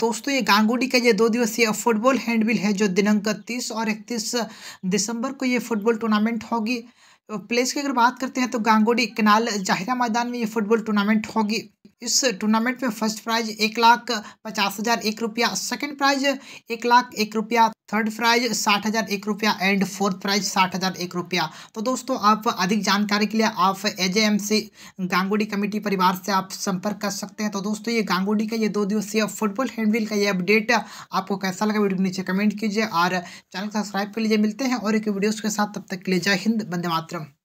दोस्तों ये गांगुड़ी का ये दो दिवसीय फुटबॉल हैंडबिल है जो दिनांक तीस और इकतीस दिसंबर को ये फुटबॉल टूर्नामेंट होगी प्लेस की अगर बात करते हैं तो गांगुड़ी कनाल जाहिरा मैदान में ये फुटबॉल टूर्नामेंट होगी इस टूर्नामेंट में फर्स्ट प्राइज एक लाख पचास हज़ार एक रुपया सेकेंड प्राइज एक लाख एक रुपया थर्ड प्राइज साठ हज़ार एक रुपया एंड फोर्थ प्राइज साठ हज़ार एक रुपया तो दोस्तों आप अधिक जानकारी के लिए आप एज एम सी गांगुडी कमेटी परिवार से आप संपर्क कर सकते हैं तो दोस्तों ये गांगुडी का ये दो दिवसीय फुटबॉल हैंडविल का ये अपडेट आपको कैसा लगा वीडियो नीचे कमेंट कीजिए और चैनल सब्सक्राइब कर लीजिए मिलते हैं और एक वीडियोज़ के साथ तब तक के लिए जय हिंद बंदे मातरम